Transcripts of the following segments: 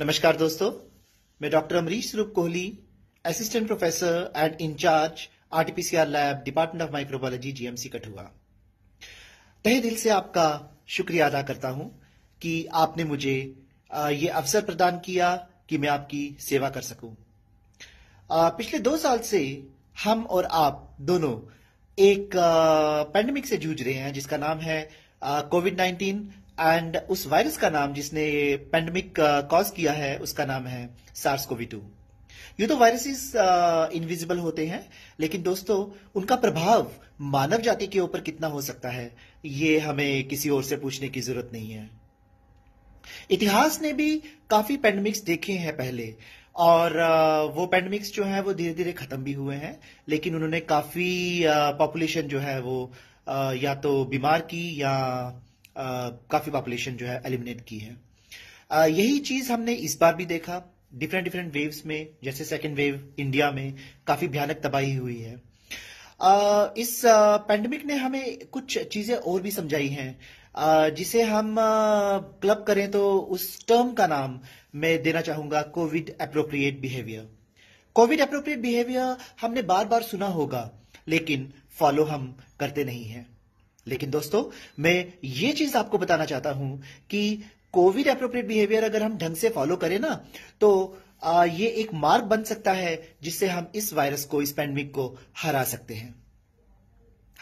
नमस्कार दोस्तों मैं doctor Amrish Roop Kohli assistant professor and incharge RTPCR lab department of microbiology GMC Kathua तहे दिल से आपका शुक्रिया अदा करता हूं कि आपने मुझे ये अवसर प्रदान किया कि मैं आपकी सेवा कर सकूं पिछले दो साल से हम और आप दोनों एक पैंडमिक से जूझ रहे हैं जिसका नाम है कोविड नाइन्टीन एंड उस वायरस का नाम जिसने ये पेंडेमिक कॉज किया है उसका नाम है सार्स कोवी टू ये तो वायरसेस इनविजिबल uh, होते हैं लेकिन दोस्तों उनका प्रभाव मानव जाति के ऊपर कितना हो सकता है ये हमें किसी और से पूछने की जरूरत नहीं है इतिहास ने भी काफी पेंडेमिक्स देखे हैं पहले और uh, वो पेंडेमिक्स जो है वो धीरे धीरे खत्म भी हुए हैं लेकिन उन्होंने काफी पॉपुलेशन uh, जो है वो या तो बीमार की या काफ़ी पॉपुलेशन जो है एलिमिनेट की है यही चीज़ हमने इस बार भी देखा डिफरेंट डिफरेंट वेव्स में जैसे सेकेंड वेव इंडिया में काफ़ी भयानक तबाही हुई है इस पैंडमिक ने हमें कुछ चीज़ें और भी समझाई हैं जिसे हम क्लब करें तो उस टर्म का नाम मैं देना चाहूंगा COVID appropriate behaviour COVID appropriate behaviour हमने बार बार सुना होगा लेकिन फॉलो हम करते नहीं हैं लेकिन दोस्तों मैं ये चीज आपको बताना चाहता हूं कि कोविड अप्रोप्रिएट बिहेवियर अगर हम ढंग से फॉलो करें ना तो आ, ये एक मार्ग बन सकता है जिससे हम इस वायरस को इस पैंडमिक को हरा सकते हैं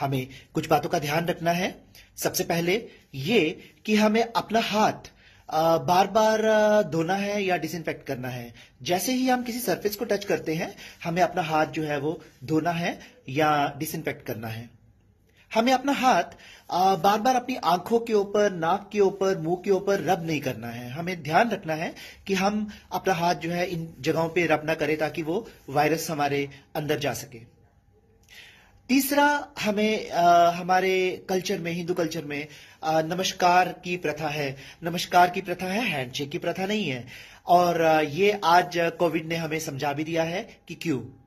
हमें कुछ बातों का ध्यान रखना है सबसे पहले ये कि हमें अपना हाथ आ, बार बार धोना है या डिसइनफेक्ट करना है जैसे ही हम किसी सरफेस को टच करते हैं हमें अपना हाथ जो है वो धोना है या डिसइनफेक्ट करना है हमें अपना हाथ बार बार अपनी आंखों के ऊपर नाक के ऊपर मुंह के ऊपर रब नहीं करना है हमें ध्यान रखना है कि हम अपना हाथ जो है इन जगहों पे रब ना करें ताकि वो वायरस हमारे अंदर जा सके तीसरा हमें आ, हमारे कल्चर में हिंदू कल्चर में आ, नमस्कार की प्रथा है नमस्कार की प्रथा है हैंडशेक की प्रथा नहीं है और ये आज कोविड ने हमें समझा भी दिया है कि क्यों